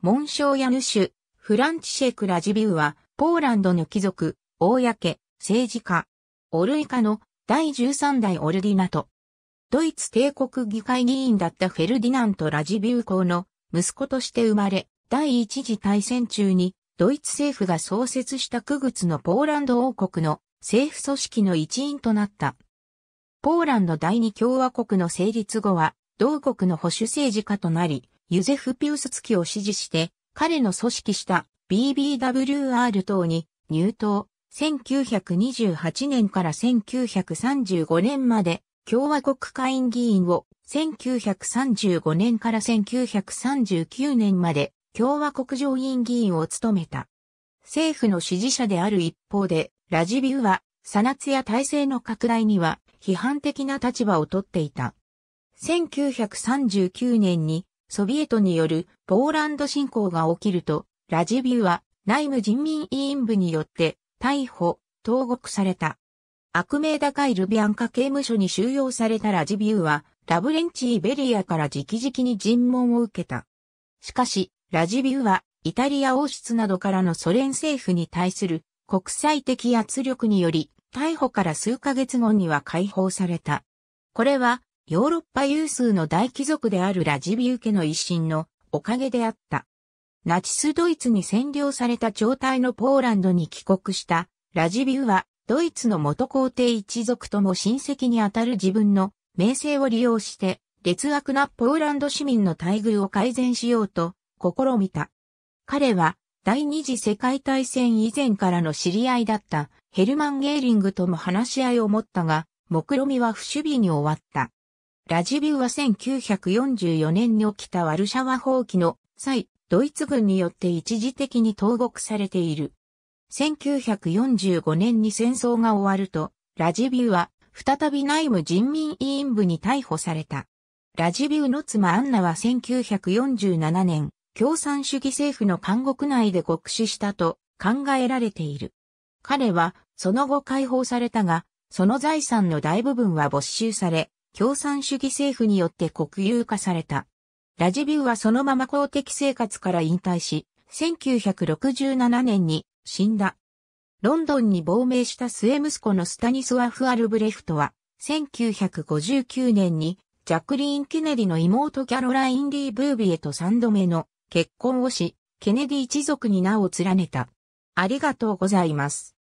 紋章や主、フランチシェク・ラジビウは、ポーランドの貴族、公、政治家、オルイカの第13代オルディナト。ドイツ帝国議会議員だったフェルディナント・ラジビウ公の息子として生まれ、第一次大戦中にドイツ政府が創設した区月のポーランド王国の政府組織の一員となった。ポーランド第二共和国の成立後は、同国の保守政治家となり、ユゼフ・ピウスツキを支持して、彼の組織した BBWR 等に入党、1928年から1935年まで共和国会員議員を、1935年から1939年まで共和国上院議員を務めた。政府の支持者である一方で、ラジビウは、サナツや体制の拡大には批判的な立場をとっていた。1939年にソビエトによるポーランド侵攻が起きると、ラジビューは内務人民委員部によって逮捕、投獄された。悪名高いルビアンカ刑務所に収容されたラジビューは、ラブレンチ・イベリアから直々に尋問を受けた。しかし、ラジビューは、イタリア王室などからのソ連政府に対する国際的圧力により、逮捕から数ヶ月後には解放された。これは、ヨーロッパ有数の大貴族であるラジビウ家の一心のおかげであった。ナチスドイツに占領された状態のポーランドに帰国したラジビウはドイツの元皇帝一族とも親戚にあたる自分の名声を利用して劣悪なポーランド市民の待遇を改善しようと試みた。彼は第二次世界大戦以前からの知り合いだったヘルマン・ゲーリングとも話し合いを持ったが、目論みは不守備に終わった。ラジビューは1944年に起きたワルシャワ放棄の際、ドイツ軍によって一時的に投獄されている。1945年に戦争が終わると、ラジビューは再び内務人民委員部に逮捕された。ラジビューの妻アンナは1947年、共産主義政府の監獄内で獄死したと考えられている。彼はその後解放されたが、その財産の大部分は没収され、共産主義政府によって国有化された。ラジビューはそのまま公的生活から引退し、1967年に死んだ。ロンドンに亡命した末息子のスタニスワフ・アルブレフトは、1959年にジャクリーン・ケネディの妹キャロライン・リー・ブービエと3度目の結婚をし、ケネディ一族に名を連ねた。ありがとうございます。